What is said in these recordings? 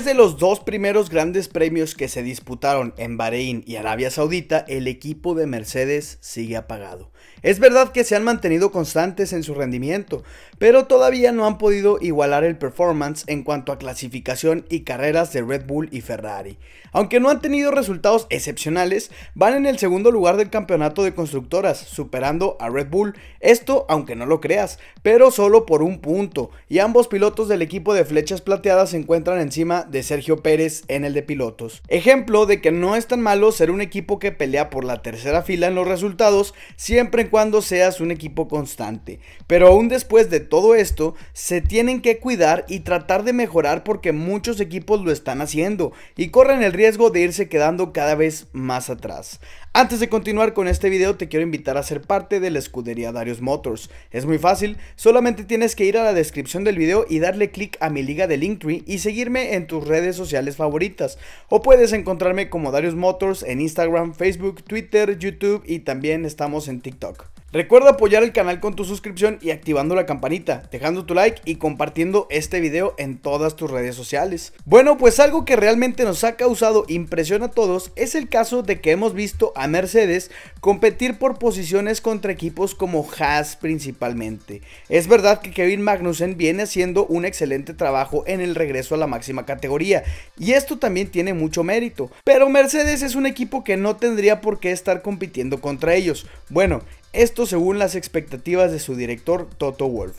Después de los dos primeros grandes premios que se disputaron en Bahrein y Arabia Saudita, el equipo de Mercedes sigue apagado. Es verdad que se han mantenido constantes en su rendimiento, pero todavía no han podido igualar el performance en cuanto a clasificación y carreras de Red Bull y Ferrari. Aunque no han tenido resultados excepcionales, van en el segundo lugar del campeonato de constructoras, superando a Red Bull, esto aunque no lo creas, pero solo por un punto, y ambos pilotos del equipo de flechas plateadas se encuentran encima de Sergio Pérez en el de pilotos. Ejemplo de que no es tan malo ser un equipo que pelea por la tercera fila en los resultados siempre y cuando seas un equipo constante. Pero aún después de todo esto, se tienen que cuidar y tratar de mejorar porque muchos equipos lo están haciendo y corren el riesgo de irse quedando cada vez más atrás. Antes de continuar con este video te quiero invitar a ser parte de la escudería Darius Motors. Es muy fácil, solamente tienes que ir a la descripción del video y darle clic a mi liga de Linktree y seguirme en tus redes sociales favoritas. O puedes encontrarme como Darius Motors en Instagram, Facebook, Twitter, YouTube y también estamos en TikTok. Recuerda apoyar el canal con tu suscripción y activando la campanita, dejando tu like y compartiendo este video en todas tus redes sociales. Bueno, pues algo que realmente nos ha causado impresión a todos es el caso de que hemos visto a Mercedes competir por posiciones contra equipos como Haas principalmente. Es verdad que Kevin Magnussen viene haciendo un excelente trabajo en el regreso a la máxima categoría y esto también tiene mucho mérito, pero Mercedes es un equipo que no tendría por qué estar compitiendo contra ellos. Bueno, esto según las expectativas de su director Toto Wolf.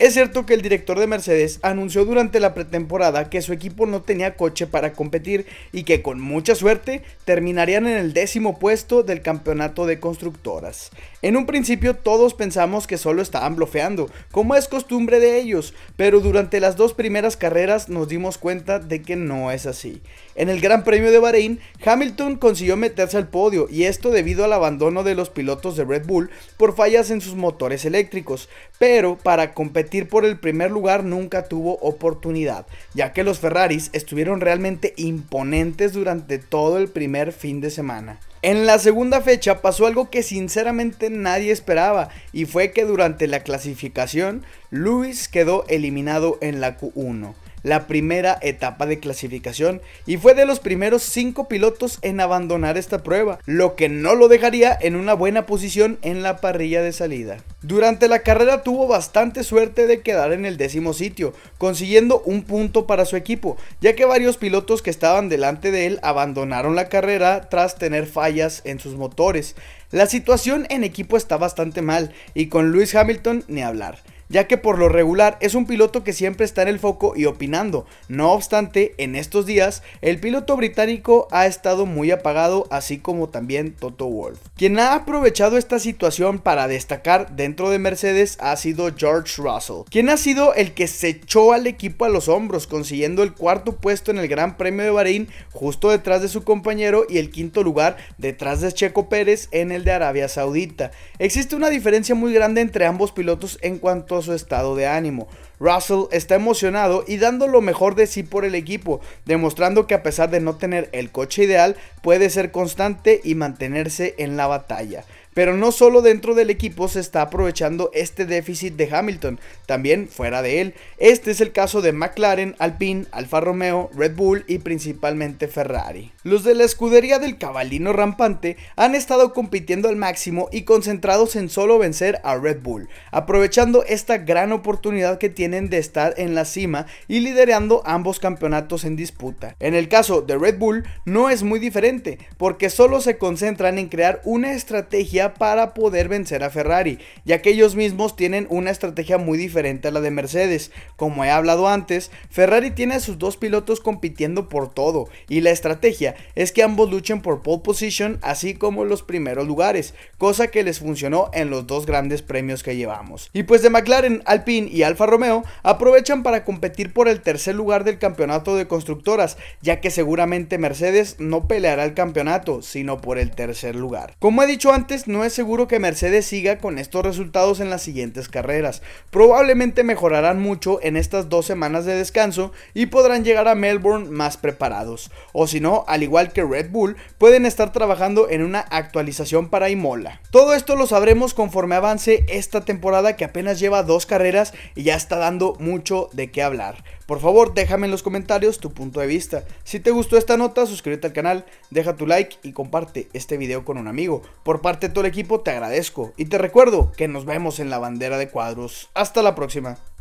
Es cierto que el director de Mercedes anunció durante la pretemporada que su equipo no tenía coche para competir y que con mucha suerte terminarían en el décimo puesto del campeonato de constructoras. En un principio todos pensamos que solo estaban blofeando, como es costumbre de ellos, pero durante las dos primeras carreras nos dimos cuenta de que no es así. En el Gran Premio de Bahrein, Hamilton consiguió meterse al podio y esto debido al abandono de los pilotos de Red Bull por fallas en sus motores eléctricos, pero para competir por el primer lugar nunca tuvo oportunidad, ya que los Ferraris estuvieron realmente imponentes durante todo el primer fin de semana. En la segunda fecha pasó algo que sinceramente nadie esperaba y fue que durante la clasificación Luis quedó eliminado en la Q1 la primera etapa de clasificación y fue de los primeros cinco pilotos en abandonar esta prueba, lo que no lo dejaría en una buena posición en la parrilla de salida. Durante la carrera tuvo bastante suerte de quedar en el décimo sitio, consiguiendo un punto para su equipo, ya que varios pilotos que estaban delante de él abandonaron la carrera tras tener fallas en sus motores. La situación en equipo está bastante mal y con Lewis Hamilton ni hablar ya que por lo regular es un piloto que siempre está en el foco y opinando. No obstante, en estos días, el piloto británico ha estado muy apagado, así como también Toto Wolf. Quien ha aprovechado esta situación para destacar dentro de Mercedes ha sido George Russell, quien ha sido el que se echó al equipo a los hombros, consiguiendo el cuarto puesto en el Gran Premio de Bahrein, justo detrás de su compañero, y el quinto lugar detrás de Checo Pérez en el de Arabia Saudita. Existe una diferencia muy grande entre ambos pilotos en cuanto su estado de ánimo. Russell está emocionado y dando lo mejor de sí por el equipo, demostrando que a pesar de no tener el coche ideal, puede ser constante y mantenerse en la batalla. Pero no solo dentro del equipo se está aprovechando este déficit de Hamilton, también fuera de él. Este es el caso de McLaren, Alpine, Alfa Romeo, Red Bull y principalmente Ferrari. Los de la escudería del cabalino rampante han estado compitiendo al máximo y concentrados en solo vencer a Red Bull, aprovechando esta gran oportunidad que tienen de estar en la cima y liderando ambos campeonatos en disputa. En el caso de Red Bull no es muy diferente, porque solo se concentran en crear una estrategia para poder vencer a Ferrari, ya que ellos mismos tienen una estrategia muy diferente a la de Mercedes. Como he hablado antes, Ferrari tiene a sus dos pilotos compitiendo por todo, y la estrategia es que ambos luchen por pole position así como los primeros lugares, cosa que les funcionó en los dos grandes premios que llevamos. Y pues de McLaren, Alpine y Alfa Romeo aprovechan para competir por el tercer lugar del campeonato de constructoras, ya que seguramente Mercedes no peleará el campeonato, sino por el tercer lugar. Como he dicho antes, no es seguro que Mercedes siga con estos resultados en las siguientes carreras. Probablemente mejorarán mucho en estas dos semanas de descanso y podrán llegar a Melbourne más preparados. O si no, al igual que Red Bull, pueden estar trabajando en una actualización para Imola. Todo esto lo sabremos conforme avance esta temporada que apenas lleva dos carreras y ya está dando mucho de qué hablar. Por favor, déjame en los comentarios tu punto de vista. Si te gustó esta nota, suscríbete al canal, deja tu like y comparte este video con un amigo. Por parte de equipo te agradezco y te recuerdo que nos vemos en la bandera de cuadros. Hasta la próxima.